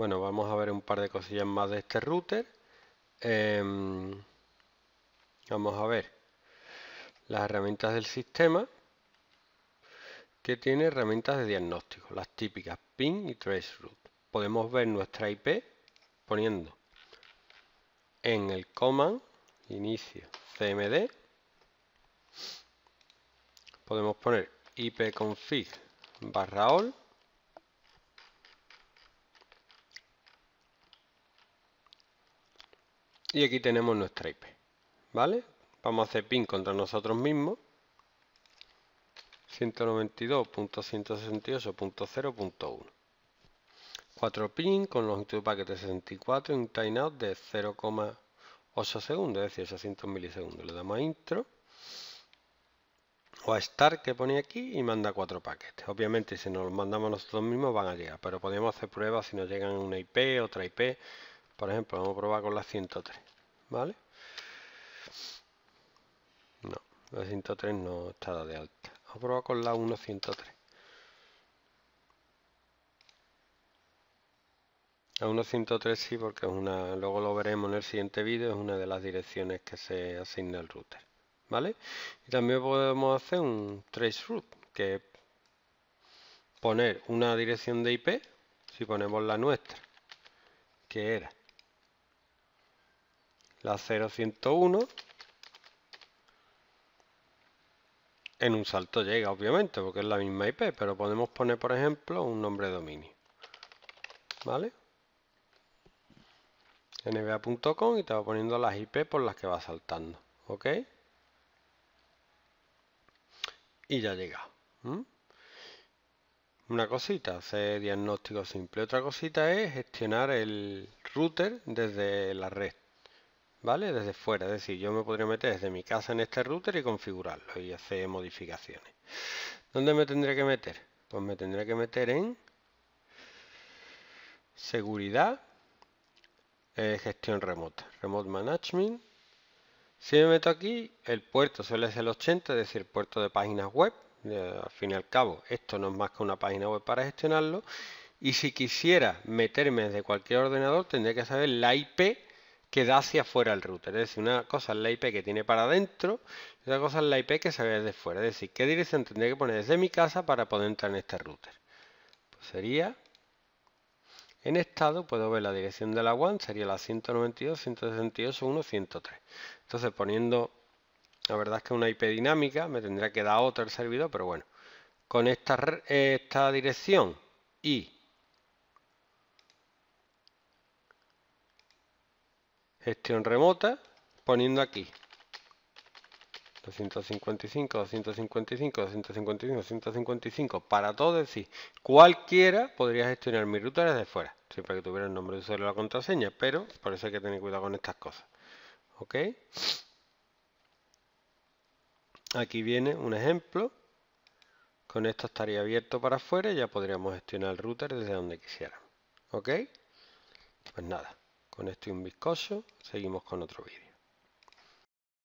Bueno, vamos a ver un par de cosillas más de este router. Em, vamos a ver las herramientas del sistema que tiene herramientas de diagnóstico, las típicas pin y traceroute. Podemos ver nuestra IP poniendo en el command inicio cmd podemos poner ipconfig barra all y aquí tenemos nuestra IP. ¿Vale? Vamos a hacer ping contra nosotros mismos. 192.168.0.1 4 ping con longitud de paquete 64 y un timeout de 0,8 segundos, es decir, 600 milisegundos. Le damos a intro o a start que pone aquí y manda 4 paquetes. Obviamente si nos los mandamos nosotros mismos van a llegar, pero podemos hacer pruebas si nos llegan una IP, otra IP, por ejemplo, vamos a probar con la 103, ¿vale? No, la 103 no está de alta. Vamos a probar con la 103. La 103 sí, porque es una, luego lo veremos en el siguiente vídeo, es una de las direcciones que se asigna el router. ¿Vale? Y también podemos hacer un trace route, que poner una dirección de IP, si ponemos la nuestra, que era la 0101 en un salto llega obviamente porque es la misma IP pero podemos poner por ejemplo un nombre de dominio vale nba.com y te va poniendo las IP por las que va saltando ok y ya llega una cosita hacer diagnóstico simple otra cosita es gestionar el router desde la red ¿vale? Desde fuera, es decir, yo me podría meter desde mi casa en este router y configurarlo y hacer modificaciones. ¿Dónde me tendría que meter? Pues me tendría que meter en seguridad, eh, gestión remota, remote management. Si me meto aquí, el puerto suele ser el 80, es decir, puerto de páginas web. al fin y al cabo, esto no es más que una página web para gestionarlo. Y si quisiera meterme desde cualquier ordenador, tendría que saber la IP que hacia afuera el router. Es decir, una cosa es la IP que tiene para adentro y otra cosa es la IP que se ve desde fuera. Es decir, ¿qué dirección tendría que poner desde mi casa para poder entrar en este router? Pues sería... En estado puedo ver la dirección de la WAN, sería la 192, 103. Entonces poniendo, la verdad es que una IP dinámica, me tendría que dar otro el servidor, pero bueno, con esta, eh, esta dirección y gestión remota, poniendo aquí 255, 255, 255, 255 para todo, decir, cualquiera podría gestionar mi router desde fuera, siempre que tuviera el nombre de usuario y la contraseña, pero por eso hay que tener cuidado con estas cosas. ¿Ok? Aquí viene un ejemplo. Con esto estaría abierto para afuera y ya podríamos gestionar el router desde donde quisiera, ¿Ok? Pues nada. Con esto y un bizcocho, seguimos con otro vídeo.